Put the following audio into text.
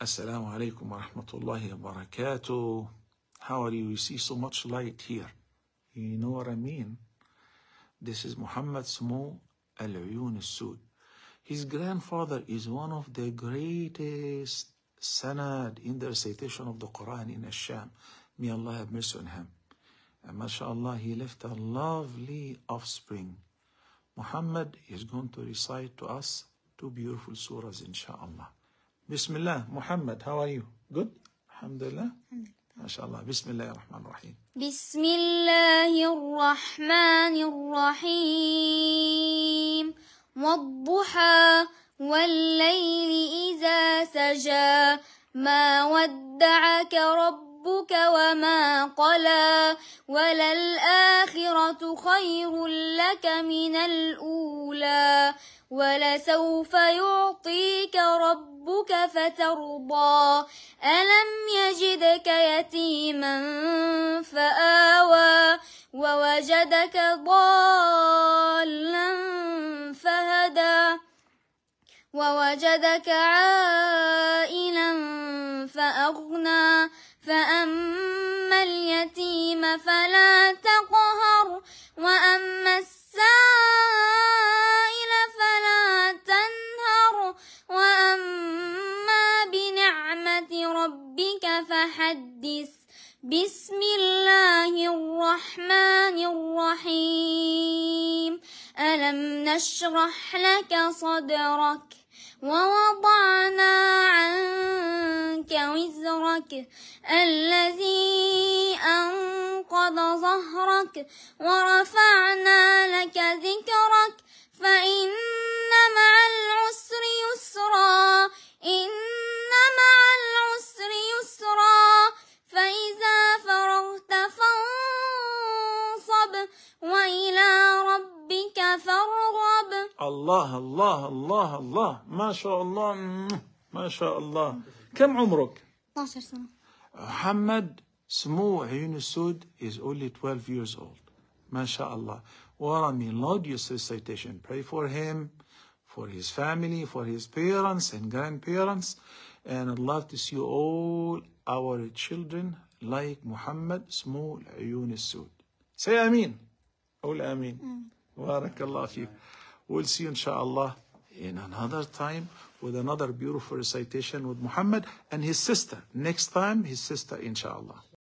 Assalamu alaikum wa rahmatullahi wa barakatuh. How are you? You see so much light here. You know what I mean? This is Muhammad Smo Al Uyun Sud. His grandfather is one of the greatest sanad in the recitation of the Quran in Asham. May Allah have mercy on him. And mashallah, he left a lovely offspring. Muhammad is going to recite to us two beautiful surahs, inshallah. بسم الله محمد how are you good الحمد لله ما شاء الله بسم الله الرحمن الرحيم بسم الله الرحمن الرحيم والضحى والليل إذا سجى ما ودعك ربك وما قلى وللآخرة خير لك من الأولى ولسوف يعطيك ربك فترضى ألم يجدك يتيما فآوى ووجدك ضالا فهدى ووجدك عائلا فأغنى فأما اليتيم فلا بسم الله الرحمن الرحيم ألم نشرح لك صدرك ووضعنا عنك وزرك الذي أنقض ظهرك ورفعنا لك ذكرك فارغب وإلى ربك فارغب الله الله الله الله ما شاء الله ما شاء الله كم عمرك؟ 12 سنة محمد سمو عيون السود is only 12 years old ما شاء الله what a melodious recitation pray for him for his family for his parents and grandparents and I'd love to see all our children like Muhammad Small Ayun Sud. Say Ameen. All Ameen. Barakallah We'll see you inshallah in another time with another beautiful recitation with Muhammad and his sister. Next time, his sister, inshallah.